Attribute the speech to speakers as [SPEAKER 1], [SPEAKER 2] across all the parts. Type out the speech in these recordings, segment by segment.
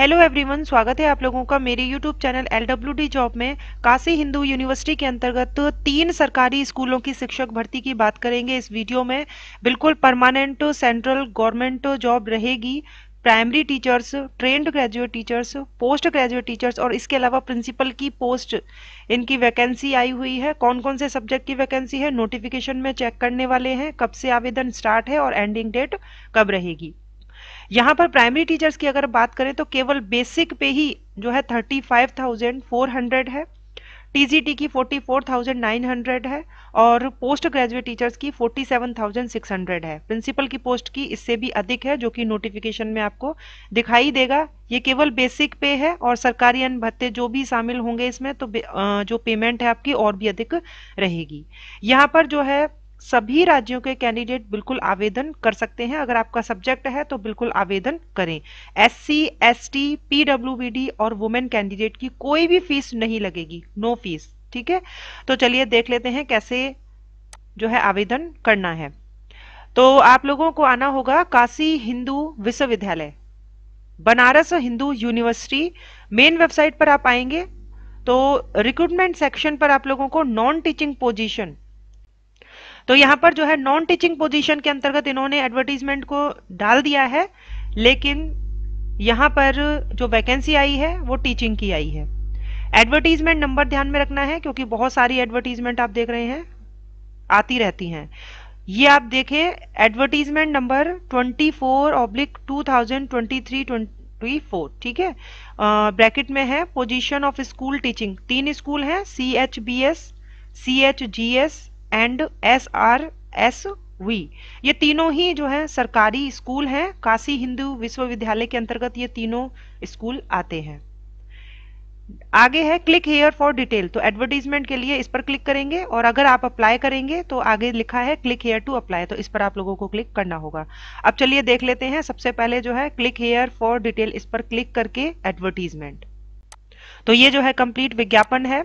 [SPEAKER 1] hello everyone स्वागत है आप लोगों का मेरे यूट्यूब चैनल एल जॉब में काशी हिंदू यूनिवर्सिटी के अंतर्गत तीन सरकारी स्कूलों की शिक्षक भर्ती की बात करेंगे इस वीडियो में बिल्कुल परमानेंट सेंट्रल गवर्नमेंट जॉब रहेगी primary teachers trained graduate teachers post graduate teachers और इसके अलावा प्रिंसिपल की पोस्ट इनकी वैकेंसी आई हुई है कौन कौन से सब्जेक्ट की वैकेंसी है नोटिफिकेशन में चेक करने वाले हैं कब से आवेदन स्टार्ट है और एंडिंग डेट कब रहेगी यहाँ पर प्राइमरी टीचर्स की अगर बात करें तो केवल बेसिक पे ही जो है thirty five thousand four hundred है टीजीटी की 44,900 है और पोस्ट ग्रेजुएट टीचर्स की 47,600 है प्रिंसिपल की पोस्ट की इससे भी अधिक है जो कि नोटिफिकेशन में आपको दिखाई देगा ये केवल बेसिक पे है और सरकारी अन्य भत्ते जो भी शामिल होंगे इसमें तो जो पेमेंट है आपकी और भी अधिक रहेगी यहाँ पर जो है सभी राज्यों के कैंडिडेट बिल्कुल आवेदन कर सकते हैं अगर आपका सब्जेक्ट है तो बिल्कुल आवेदन करें S C S T PW B D और वुमेन कैंडिडेट की कोई भी फीस नहीं लगेगी नो फीस ठीक है तो चलिए देख लेते हैं कैसे जो है आवेदन करना है तो आप लोगों को आना होगा काशी हिंदू विश्वविद्यालय Banaras Hindu university main website पर आप आएंगे तो रिक्रूटमेंट सेक्शन पर आप लोगों को नॉन टीचिंग पोजीशन तो यहाँ पर जो है नॉन टीचिंग पोजीशन के अंतर्गत इन्होंने एडवर्टीजमेंट को डाल दिया है लेकिन यहाँ पर जो वैकेंसी आई है वो टीचिंग की आई है एडवर्टीजमेंट नंबर ध्यान में रखना है क्योंकि बहुत सारी एडवर्टीजमेंट आप देख रहे हैं आती रहती हैं ये आप देखें advertisement number 24 four oblique two thousand ठीक है ब्रैकेट में है पोजीशन ऑफ स्कूल टीचिंग तीन स्कूल हैं C H B S C H G S and S R S V ये तीनों ही जो है सरकारी स्कूल हैं काशी हिंदू विश्वविद्यालय के अंतर्गत ये तीनों स्कूल आते हैं आगे है क्लिक हेयर फॉर डिटेल तो एडवर्टीजमेंट के लिए इस पर क्लिक करेंगे और अगर आप अप्लाई करेंगे तो आगे लिखा है क्लिक हेयर टू अप्लाई तो इस पर आप लोगों को क्लिक करना होगा अब चलिए देख लेते हैं सबसे पहले जो है क्लिक हेयर फॉर डिटेल इस पर क्लिक करके एडवर्टीजमेंट तो ये जो है कंप्लीट विज्ञापन है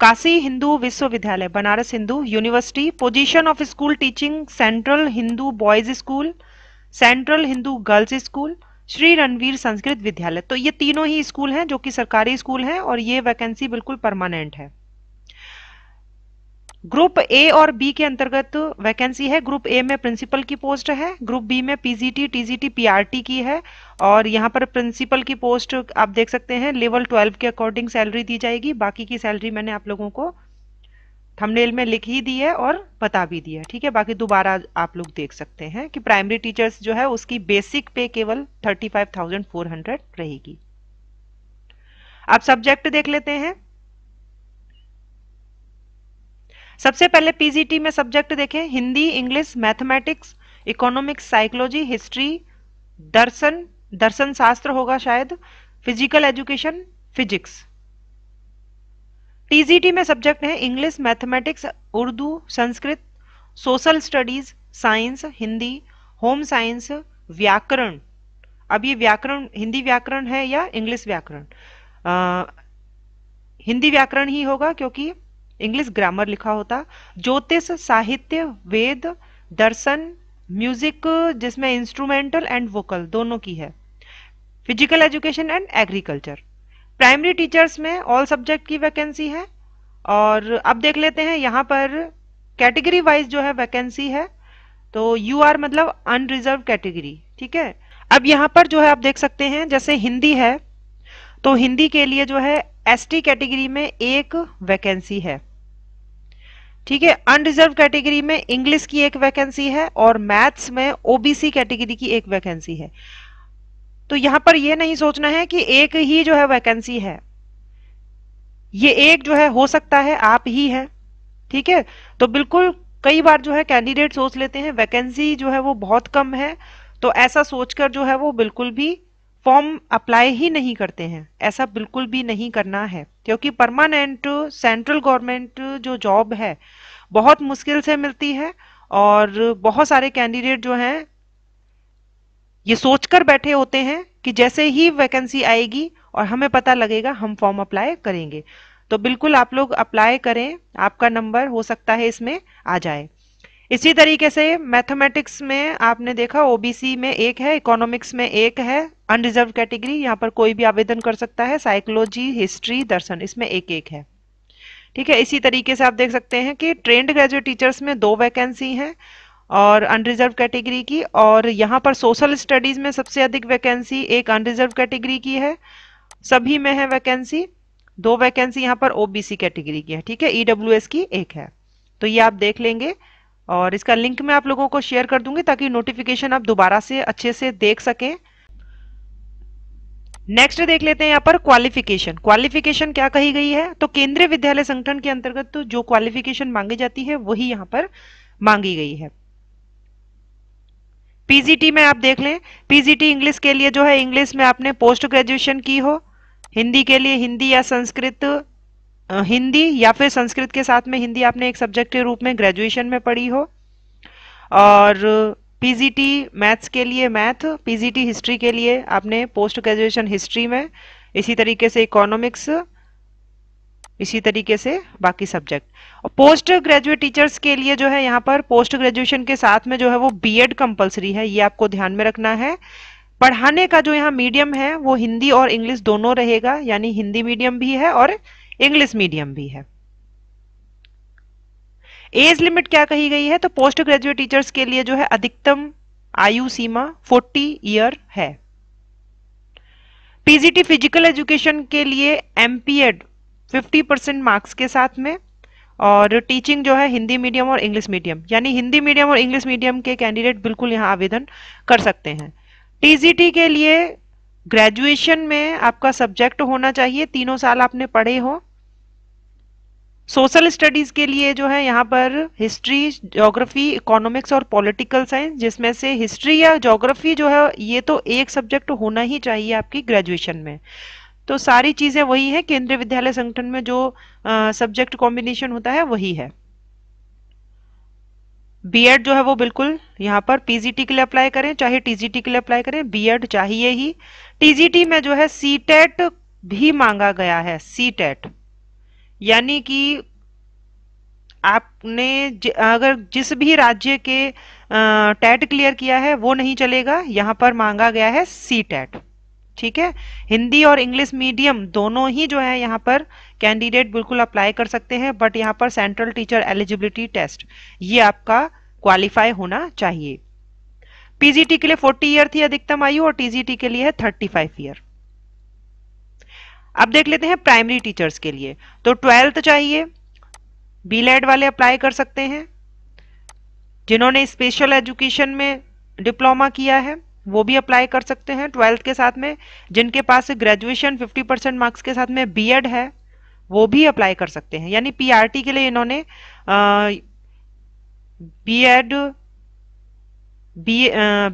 [SPEAKER 1] काशी हिंदू विश्वविद्यालय Banaras Hindu university position of school teaching central Hindu boys school central Hindu girls school Shri Ranvir Sanskrit विद्यालय तो ये तीनों ही स्कूल हैं जो कि सरकारी स्कूल हैं और ये वैकेंसी बिल्कुल परमानेंट है ग्रुप ए और बी के अंतर्गत वैकेंसी है ग्रुप ए में प्रिंसिपल की पोस्ट है ग्रुप बी में पीजीटी टीजीटी पीआरटी की है और यहाँ पर प्रिंसिपल की पोस्ट आप देख सकते हैं लेवल ट्वेल्व के अकॉर्डिंग सैलरी दी जाएगी बाकी की सैलरी मैंने आप लोगों को थंबनेल में लिख ही दी है और बता भी दिया है ठीक है बाकी दोबारा आप लोग देख सकते हैं कि प्राइमरी टीचर्स जो है उसकी बेसिक पे केवल thirty five thousand four hundred रहेगी आप सब्जेक्ट देख लेते हैं सबसे पहले पीजीटी में सब्जेक्ट देखें Hindi English mathematics economics psychology history दर्शन दर्शन शास्त्र होगा शायद फिजिकल एजुकेशन फिजिक्स टीजीटी में सब्जेक्ट है English mathematics Urdu Sanskrit social studies science Hindi home science व्याकरण अब ये व्याकरण हिंदी व्याकरण है या इंग्लिश व्याकरण हिंदी व्याकरण ही होगा क्योंकि इंग्लिश ग्रामर लिखा होता ज्योतिष साहित्य वेद दर्शन म्यूजिक जिसमें इंस्ट्रूमेंटल एंड वोकल दोनों की है physical education and agriculture primary teachers में ऑल सब्जेक्ट की वैकेंसी है और अब देख लेते हैं यहाँ पर कैटेगरी वाइज जो है वैकेंसी है तो यू आर मतलब अनरिजर्व कैटेगरी ठीक है अब यहाँ पर जो है आप देख सकते हैं जैसे हिंदी है तो हिंदी के लिए जो है एसटी कैटेगरी में एक वैकेंसी है ठीक है अनरिजर्व कैटेगरी में इंग्लिश की एक वैकेंसी है और मैथ्स में ओबीसी कैटेगरी की एक वैकेंसी है तो यहां पर यह नहीं सोचना है कि एक ही जो है वैकेंसी है ये एक जो है हो सकता है आप ही है ठीक है तो बिल्कुल कई बार जो है कैंडिडेट सोच लेते हैं वैकेंसी जो है वो बहुत कम है तो ऐसा सोचकर जो है वो बिल्कुल भी फॉर्म अप्लाई ही नहीं करते हैं ऐसा बिल्कुल भी नहीं करना है क्योंकि परमानेंट सेंट्रल गवर्नमेंट जो जॉब है बहुत मुश्किल से मिलती है और बहुत सारे कैंडिडेट जो हैं ये सोचकर बैठे होते हैं कि जैसे ही वैकेंसी आएगी और हमें पता लगेगा हम फॉर्म अप्लाई करेंगे तो बिल्कुल आप लोग अप्लाई करें आपका नंबर हो सकता है इसमें आ जाए इसी तरीके से मैथमेटिक्स में आपने देखा ओबीसी में एक है इकोनॉमिक्स में एक है अनरिजर्व कैटेगरी यहाँ पर कोई भी आवेदन कर सकता है साइकोलॉजी हिस्ट्री दर्शन इसमें एक एक है ठीक है इसी तरीके से आप देख सकते हैं कि ट्रेंड ग्रेजुएट टीचर्स में दो वैकेंसी हैं और अनरिजर्व कैटेगरी की और यहाँ पर सोशल स्टडीज़ में सबसे अधिक वैकेंसी एक अनरिजर्व कैटेगरी की है सभी में है वैकेंसी दो वैकेंसी यहाँ पर ओबीसी कैटेगरी की है ठीक है ईडब्ल्यू e की एक है तो ये आप देख लेंगे और इसका लिंक मैं आप लोगों को शेयर कर दूंगी ताकि नोटिफिकेशन आप दोबारा से अच्छे से देख सकें नेक्स्ट देख लेते हैं यहाँ पर क्वालिफिकेशन क्वालिफिकेशन क्या कही गई है तो केंद्रीय विद्यालय संगठन के अंतर्गत तो जो क्वालिफिकेशन मांगी जाती है वही यहाँ पर मांगी गई है पीजीटी में आप देख लें पीजीटी इंग्लिश के लिए जो है इंग्लिश में आपने पोस्ट ग्रेजुएशन की हो हिंदी के लिए हिंदी या संस्कृत हिंदी या फिर संस्कृत के साथ में हिंदी आपने एक सब्जेक्ट के रूप में ग्रेजुएशन में पढ़ी हो और पीजीटी मैथ्स के लिए मैथ पीजीटी हिस्ट्री के लिए आपने पोस्ट ग्रेजुएशन हिस्ट्री में इसी तरीके से इकोनॉमिक्स इसी तरीके से बाकी सब्जेक्ट और पोस्ट ग्रेजुएट टीचर्स के लिए जो है यहाँ पर पोस्ट ग्रेजुएशन के साथ में जो है वो बीएड कंपलसरी है ये आपको ध्यान में रखना है पढ़ाने का जो यहाँ मीडियम है वो हिंदी और इंग्लिश दोनों रहेगा यानी हिंदी मीडियम भी है और इंग्लिश मीडियम भी है एज लिमिट क्या कही गई है तो पोस्ट ग्रेजुएट टीचर्स के लिए जो है अधिकतम आयु सीमा 40 ईयर है पीजीटी फिजिकल एजुकेशन के लिए एमपीएड 50 परसेंट मार्क्स के साथ में और टीचिंग जो है हिंदी मीडियम और इंग्लिश मीडियम यानी हिंदी मीडियम और इंग्लिश मीडियम के कैंडिडेट बिल्कुल यहाँ आवेदन कर सकते हैं टीजीटी के लिए ग्रेजुएशन में आपका सब्जेक्ट होना चाहिए तीनों साल आपने पढ़े हो सोशल स्टडीज के लिए जो है यहाँ पर हिस्ट्री जोग्राफी इकोनॉमिक्स और पॉलिटिकल साइंस जिसमें से हिस्ट्री या जोग्राफी जो है ये तो एक सब्जेक्ट होना ही चाहिए आपकी ग्रेजुएशन में तो सारी चीज़ें वही है केंद्रीय विद्यालय संगठन में जो सब्जेक्ट कॉम्बिनेशन होता है वही है बीएड जो है वो बिल्कुल यहाँ पर पीजीटी के लिए अप्लाई करें चाहे टीजीटी के लिए अप्लाई करें बीएड चाहिए ही टीजीटी में जो है सीटेट e भी मांगा गया है सीटेट यानी कि आपने अगर जिस भी राज्य के टैट क्लियर किया है वो नहीं चलेगा यहाँ पर मांगा गया है सी टेट ठीक है हिंदी और इंग्लिश मीडियम दोनों ही जो है यहाँ पर कैंडिडेट बिल्कुल अप्लाई कर सकते हैं बट यहाँ पर सेंट्रल टीचर एलिजिबिलिटी टेस्ट ये आपका क्वालिफाई होना चाहिए पीजीटी के लिए 40 ईयर थी अधिकतम आयु और टीजीटी के लिए है 35 ईयर अब देख लेते हैं प्राइमरी टीचर्स के लिए तो ट्वेल्थ चाहिए बी लेड वाले अप्लाई कर सकते हैं जिन्होंने स्पेशल एजुकेशन में डिप्लोमा किया है वो भी अप्लाई कर सकते हैं ट्वेल्थ के साथ में जिनके पास ग्रेजुएशन 50 परसेंट मार्क्स के साथ में बीएड है वो भी अप्लाई कर सकते हैं यानी पीआरटी के लिए इन्होंने बीएड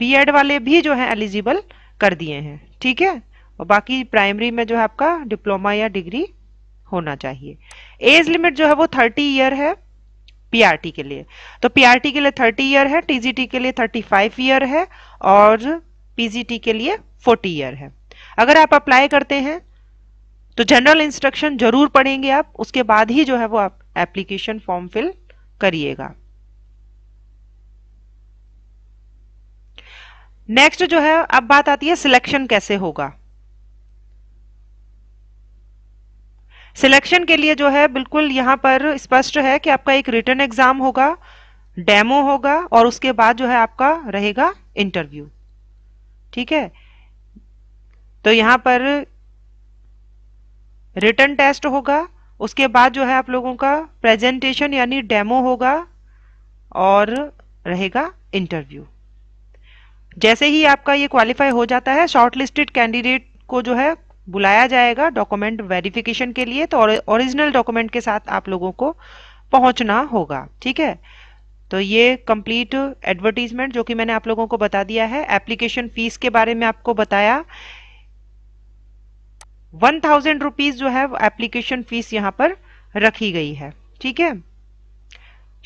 [SPEAKER 1] बीएड वाले भी जो है एलिजिबल कर दिए हैं ठीक है और बाकी प्राइमरी में जो है आपका डिप्लोमा या डिग्री होना चाहिए एज लिमिट जो है वो थर्टी ईयर है पीआरटी के लिए तो पीआरटी के लिए थर्टी ईयर है टीजीटी के लिए थर्टी फाइव ईयर है और पीजीटी के लिए फोर्टी ईयर है अगर आप अप्लाई करते हैं तो जनरल इंस्ट्रक्शन जरूर पढ़ेंगे आप उसके बाद ही जो है वो आप एप्लीकेशन फॉर्म फिल करिएगा नेक्स्ट जो है अब बात आती है सिलेक्शन कैसे होगा सिलेक्शन के लिए जो है बिल्कुल यहाँ पर स्पष्ट है कि आपका एक रिटर्न एग्जाम होगा डेमो होगा और उसके बाद जो है आपका रहेगा इंटरव्यू ठीक है तो यहाँ पर रिटर्न टेस्ट होगा उसके बाद जो है आप लोगों का प्रेजेंटेशन यानी डेमो होगा और रहेगा इंटरव्यू जैसे ही आपका ये क्वालिफाई हो जाता है शॉर्टलिस्टेड कैंडिडेट को जो है बुलाया जाएगा डॉक्यूमेंट वेरिफिकेशन के लिए तो ओरिजिनल डॉक्यूमेंट के साथ आप लोगों को पहुंचना होगा ठीक है तो ये कंप्लीट एडवर्टीजमेंट जो कि मैंने आप लोगों को बता दिया है एप्लीकेशन फीस के बारे में आपको बताया वन थाउजेंड रुपीज जो है एप्लीकेशन फीस यहां पर रखी गई है ठीक है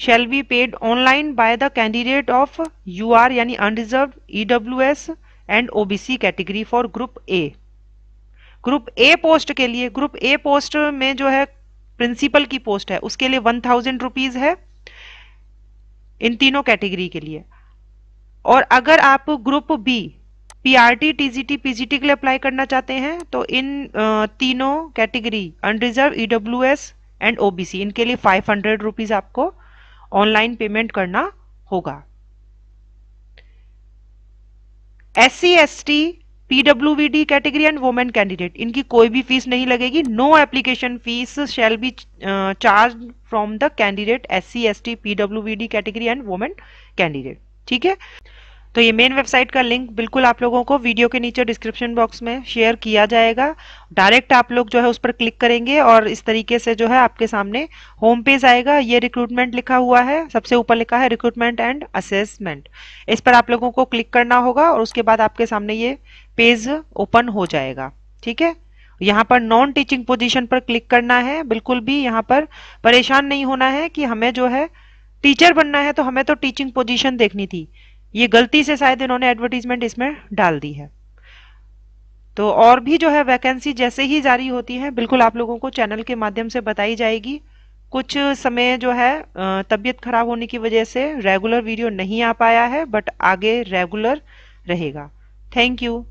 [SPEAKER 1] shall be paid online by the candidate of U यानी unreserved EW and OBC category for group A group A post के लिए ग्रुप ए पोस्ट में जो है प्रिंसिपल की पोस्ट है उसके लिए वन थाउजेंड रुपीज है इन तीनों कैटेगरी के लिए और अगर आप group B PRT TGT PGT के लिए अप्लाई करना चाहते हैं तो इन तीनों category unreserved S and OBC इनके लिए फाइव हंड्रेड रुपीज आपको ऑनलाइन पेमेंट करना होगा S C S T PWVD category and women candidate इनकी कोई भी फीस नहीं लगेगी no application fees shall be charged from the candidate S C S T PWVD category and women candidate ठीक है तो ये मेन वेबसाइट का लिंक बिल्कुल आप लोगों को वीडियो के नीचे डिस्क्रिप्शन बॉक्स में शेयर किया जाएगा डायरेक्ट आप लोग जो है उस पर क्लिक करेंगे और इस तरीके से जो है आपके सामने होम पेज आएगा ये रिक्रूटमेंट लिखा हुआ है सबसे ऊपर लिखा है रिक्रूटमेंट एंड असेसमेंट इस पर आप लोगों को क्लिक करना होगा और उसके बाद आपके सामने ये पेज ओपन हो जाएगा ठीक है यहाँ पर नॉन टीचिंग पोजिशन पर क्लिक करना है बिल्कुल भी यहाँ पर परेशान नहीं होना है कि हमें जो है टीचर बनना है तो हमें तो टीचिंग पोजिशन देखनी थी ये गलती से शायद इन्होंने एडवर्टीजमेंट इसमें डाल दी है तो और भी जो है वैकेंसी जैसे ही जारी होती है बिल्कुल आप लोगों को चैनल के माध्यम से बताई जाएगी कुछ समय जो है तबियत खराब होने की वजह से रेगुलर वीडियो नहीं आ पाया है बट आगे रेगुलर रहेगा थैंक यू